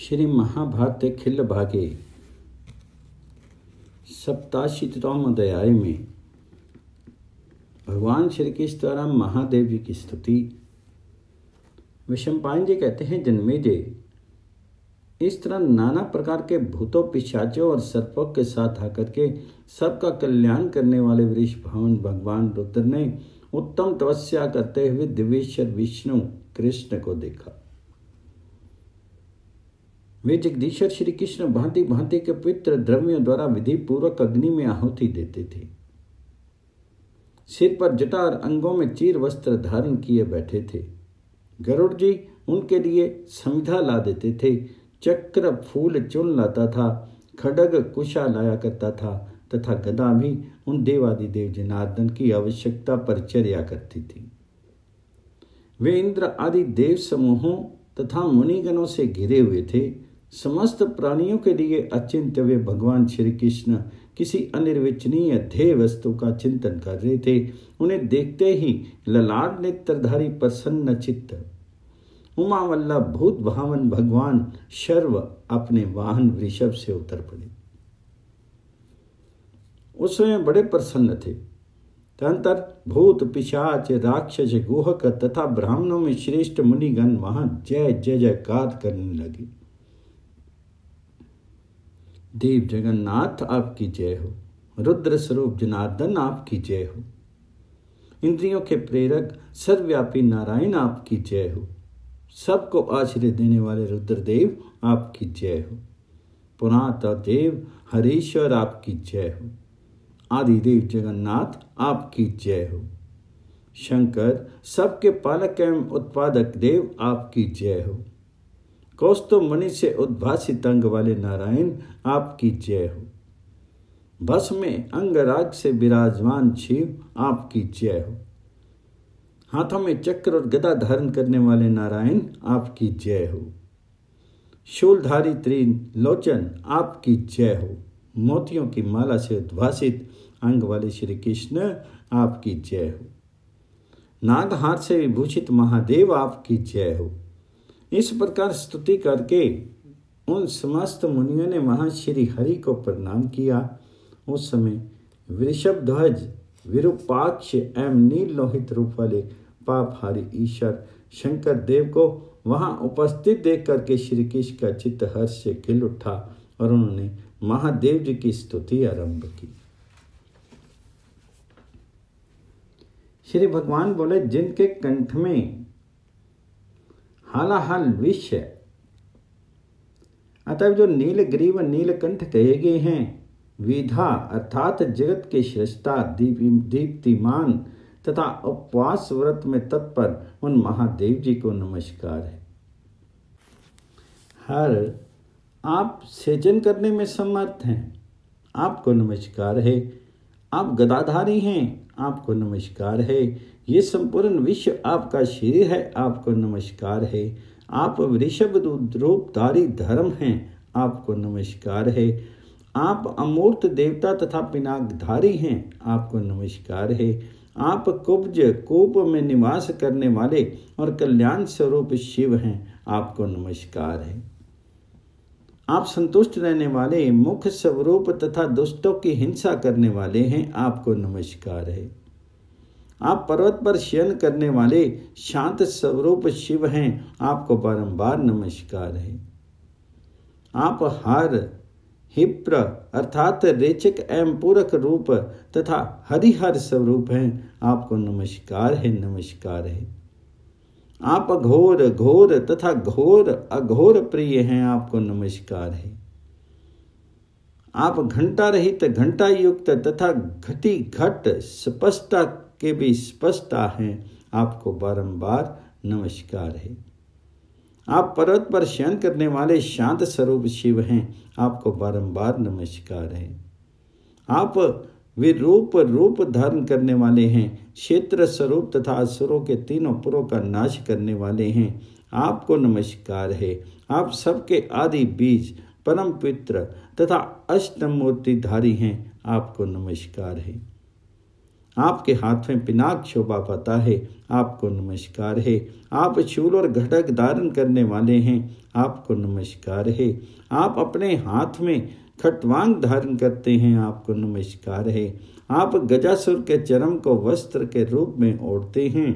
श्री महाभारत खिल भागे दया में भगवान श्री कृष्ण द्वारा महादेव जी की स्तुति विषमपायन जी कहते हैं जन्मे जय इस तरह नाना प्रकार के भूतों पिशाचों और सर्पों के साथ आकर के सबका कल्याण करने वाले वृक्ष भवन भगवान रुद्र ने उत्तम तपस्या करते हुए दिवेश्वर विष्णु कृष्ण को देखा वे जगदीश्वर श्री कृष्ण भांति भांति के पवित्र द्रव्यों द्वारा विधि पूर्वक अग्नि में आहुति देते थे सिर पर जटार अंगों में चीर वस्त्र धारण किए बैठे थे गरुड़ जी उनके लिए संविधा ला देते थे चक्र फूल चुन लाता था खडग कुशा लाया करता था तथा गदा भी उन देवादि देव जनार्दन की आवश्यकता पर चर्या करती थी वे इंद्र आदि देव समूहों तथा मुनिगणों से घिरे हुए थे समस्त प्राणियों के लिए अचिंत्य वे भगवान श्री कृष्ण किसी अनिर्वचनीय ध्येय वस्तु का चिंतन कर रहे थे उन्हें देखते ही ललाट नेत्रधारी प्रसन्न चित्त उमा वल्लभ भूत भावन भगवान शर्व अपने वाहन वृषभ से उतर पड़े उस समय बड़े प्रसन्न थे तंतर भूत पिशाच राक्षस गुहक तथा ब्राह्मणों में श्रेष्ठ मुनिगण वहां जय जय जयकार करने लगे देव जगन्नाथ आपकी जय हो रुद्र स्वरूप जनार्दन आपकी जय हो इंद्रियों के प्रेरक सर्वव्यापी नारायण आपकी जय हो सबको आश्रय देने वाले रुद्रदेव आपकी जय हो पुरात देव हरीश्वर आपकी जय हो आदि देव जगन्नाथ आपकी जय हो शंकर सबके पालक एवं उत्पादक देव आपकी जय हो कौस्तु मणि से उद्भाषित अंग वाले नारायण आपकी जय हो बस में अंगराग से विराजमान शिव आपकी जय हो हाथों में चक्र और गदा धारण करने वाले नारायण आपकी जय हो शूलधारी त्रीन लोचन आपकी जय हो मोतियों की माला से उद्भाषित अंग वाले श्री कृष्ण आपकी जय हो नागहार से विभूषित महादेव आपकी जय हो इस प्रकार स्तुति करके उन समस्त मुनियों ने वहाँ श्री हरि को प्रणाम किया उस समय वृषभ ध्वज विरूपाक्ष एवं नील लोहित रूप वाले पापहारी ईश्वर शंकर देव को वहाँ उपस्थित देख करके श्री कृष्ण का चित्त हर्ष से खिल उठा और उन्होंने महादेव जी की स्तुति आरंभ की श्री भगवान बोले जिनके कंठ में हाला विष अतः जो नीलग्रीव नीलकंठ कहे गए हैं विधा अर्थात जगत के श्रेष्ठता दीप्तिमान तथा उपवास व्रत में तत्पर उन महादेव जी को नमस्कार है हर आप सेजन करने में समर्थ हैं आपको नमस्कार है आप गदाधारी हैं आपको नमस्कार है ये संपूर्ण विश्व आपका शरीर है आपको नमस्कार है आप वृषभ रूपधारी धर्म हैं आपको नमस्कार है आप अमूर्त देवता तथा पिनाकधारी हैं आपको नमस्कार है आप कुब्ज कूप में निवास करने वाले और कल्याण स्वरूप शिव हैं आपको नमस्कार है आप संतुष्ट रहने वाले मुख्य स्वरूप तथा दुष्टों की हिंसा करने वाले हैं आपको नमस्कार है आप पर्वत पर शयन करने वाले शांत स्वरूप शिव हैं आपको बारंबार नमस्कार है आप हर हिप्र अर्थात रेचक एवं पूरक रूप तथा हरिहर स्वरूप हैं आपको नमस्कार है नमस्कार है आप अघोर घोर तथा घोर अघोर प्रिय हैं आपको नमस्कार है आप घंटा रहित घंटा युक्त तथा घटी घट स्पष्टता के भी स्पष्टता हैं आपको बारंबार नमस्कार है आप पर्वत पर शयन करने वाले शांत स्वरूप शिव हैं आपको बारंबार नमस्कार है आप वे रूप रूप धारण करने वाले हैं क्षेत्र स्वरूप तथा असुरों के तीनों पुरों का नाश करने वाले हैं आपको नमस्कार है आप सबके आदि बीज परम पित्र तथा अष्टमूर्तिधारी हैं आपको नमस्कार है आपके हाथ में पिनाक शोभा पाता है आपको नमस्कार है आप शूल और घटक धारण करने वाले हैं आपको नमस्कार है आप अपने हाथ में खटवांग धारण करते हैं आपको नमस्कार है आप गजासुर के चरम को वस्त्र के रूप में ओढ़ते हैं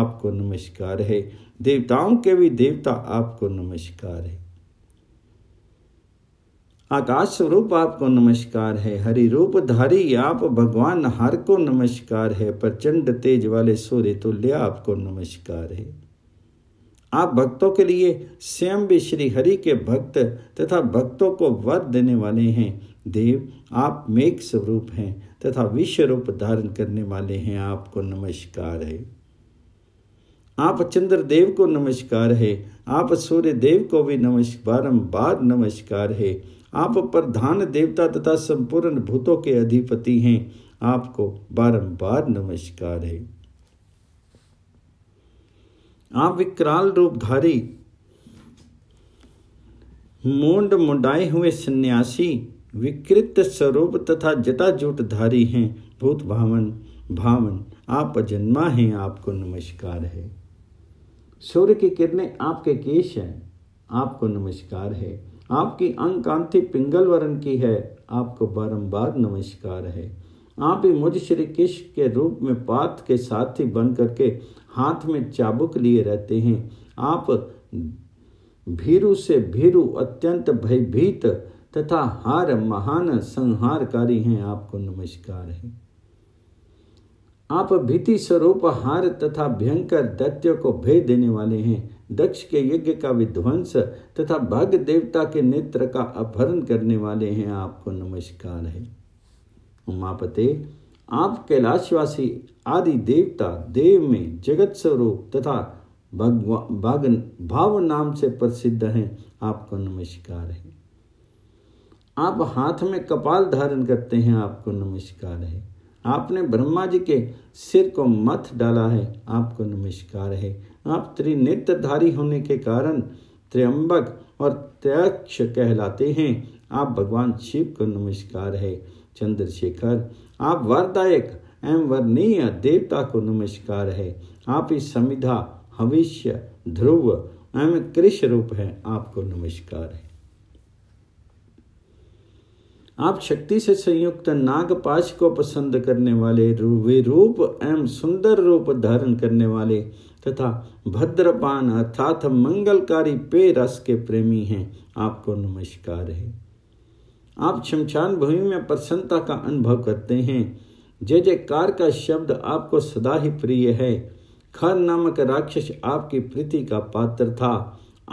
आपको नमस्कार है देवताओं के भी देवता आपको नमस्कार है आकाश स्वरूप आपको नमस्कार है हरि रूप धारी आप भगवान हर को नमस्कार है प्रचंड तेज वाले सूर्य तुल्य आपको नमस्कार है आप भक्तों के लिए स्वयं भी श्री हरि के भक्त तथा भक्तों को वर देने वाले हैं देव आप मेघ स्वरूप हैं तथा विश्व रूप धारण करने वाले हैं आपको नमस्कार है आप चंद्र देव को नमस्कार है आप सूर्य देव को भी नमस्कार बारम्बार नमस्कार है आप प्रधान देवता तथा संपूर्ण भूतों के अधिपति हैं आपको बारंबार नमस्कार है आप विकराल रूपधारी मुंड मुंडाए हुए सन्यासी विकृत स्वरूप तथा जटाजूटधारी हैं भूत भावन भावन आप जन्मा हैं आपको नमस्कार है सूर्य की किरणें आपके केश हैं आपको नमस्कार है आपकी अंग कांति पिंगल वर्ण की है आपको बारंबार नमस्कार है आप ही मुझ श्री कृष्ण के रूप में पाथ के साथी बन करके हाथ में चाबुक लिए रहते हैं आप भीरु से भीरु अत्यंत भयभीत तथा हार महान संहारकारी हैं आपको नमस्कार है आप भीति स्वरूप हार तथा भयंकर दत्य को भय देने वाले हैं दक्ष के यज्ञ का विध्वंस तथा भाग्य देवता के नेत्र का अपहरण करने वाले हैं आपको नमस्कार है उमापते आप कैलाशवासी आदि देवता देव में जगत स्वरूप तथा भगवान भाव नाम से प्रसिद्ध हैं आपको नमस्कार है आप हाथ में कपाल धारण करते हैं आपको नमस्कार है आपने ब्रह्मा जी के सिर को मथ डाला है आपको नमस्कार है आप त्रिनेत्रधारी होने के कारण त्र्यंबक और त्यक्ष कहलाते हैं आप भगवान शिव को नमस्कार है चंद्रशेखर आप वरदायक एवं वर्णीय देवता को नमस्कार है आप इस समिधा हविष्य ध्रुव एवं कृष्ण रूप है आपको नमस्कार है आप शक्ति से संयुक्त नागपाश को पसंद करने वाले विरूप एवं सुंदर रूप धारण करने वाले तथा भद्रपान अर्थात मंगलकारी पेय रस के प्रेमी हैं आपको नमस्कार है आप शमशान भूमि में प्रसन्नता का अनुभव करते हैं जय जयकार का शब्द आपको सदा ही प्रिय है खर नामक राक्षस आपकी प्रीति का पात्र था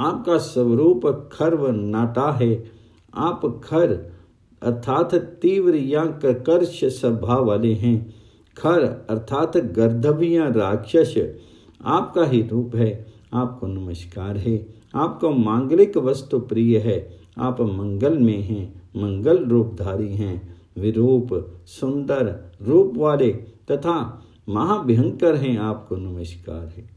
आपका स्वरूप खर व नाटा है आप खर अर्थात तीव्र या कर्कश स्वभाव वाले हैं खर अर्थात गर्धभ या राक्षस आपका ही रूप है आपको नमस्कार है आपको मांगलिक वस्तु प्रिय है आप मंगल में हैं मंगल रूपधारी हैं विरूप सुंदर रूप वाले तथा महाभयंकर हैं आपको नमस्कार है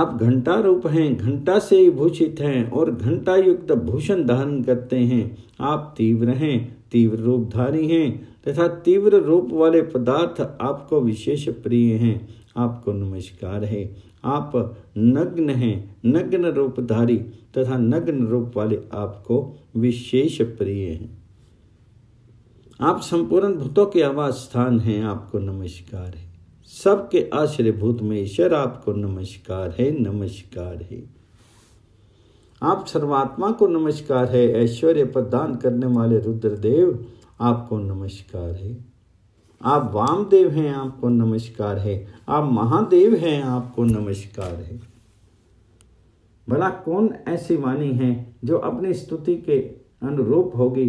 आप घंटा रूप हैं घंटा से भूषित हैं और घंटा युक्त भूषण धारण करते हैं आप तीव्र हैं तीव्र रूपधारी हैं तथा तीव्र रूप वाले पदार्थ आपको विशेष प्रिय हैं आपको नमस्कार है आप नग्न हैं नग्न रूपधारी तथा नग्न रूप वाले आपको विशेष प्रिय हैं आप संपूर्ण भूतों के आवास स्थान हैं आपको नमस्कार है सबके आश्रय भूत में ईश्वर आपको नमस्कार है नमस्कार है आप सर्वात्मा को नमस्कार है ऐश्वर्य प्रदान करने वाले रुद्रदेव आपको नमस्कार है आप वामदेव हैं आपको नमस्कार है आप महादेव हैं आपको नमस्कार है भला कौन ऐसी वाणी है जो अपनी स्तुति के अनुरूप होगी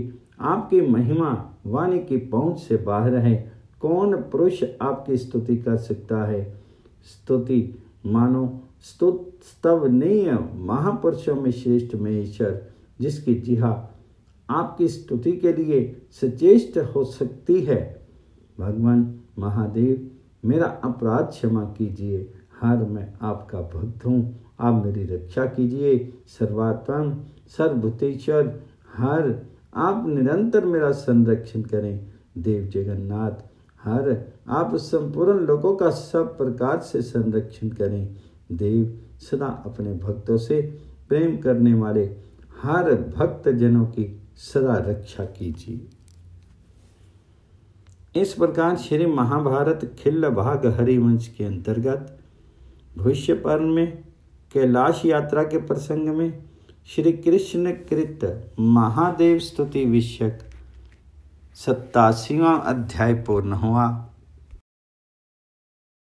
आपकी महिमा वाणी की पहुंच से बाहर है कौन पुरुष आपकी स्तुति कर सकता है स्तुति मानो स्तुत स्तवनीय महापुरुषों में श्रेष्ठ महेश्वर जिसकी जिहा आपकी स्तुति के लिए सचेष्ट हो सकती है भगवान महादेव मेरा अपराध क्षमा कीजिए हर मैं आपका भक्त हूँ आप मेरी रक्षा कीजिए सर्वात्म सर्वभूतेश्वर हर आप निरंतर मेरा संरक्षण करें देव जगन्नाथ हर आप संपूर्ण लोगों का सब प्रकार से संरक्षण करें देव सदा अपने भक्तों से प्रेम करने वाले हर भक्त जनों की सदा रक्षा कीजिए इस प्रकार श्री महाभारत खिल्ल भाग हरिवंश के अंतर्गत भविष्य पर्व में कैलाश यात्रा के प्रसंग में श्री कृष्ण कृत महादेव स्तुति विषयक सत्तासीवा अध्याय पूर्ण हुआ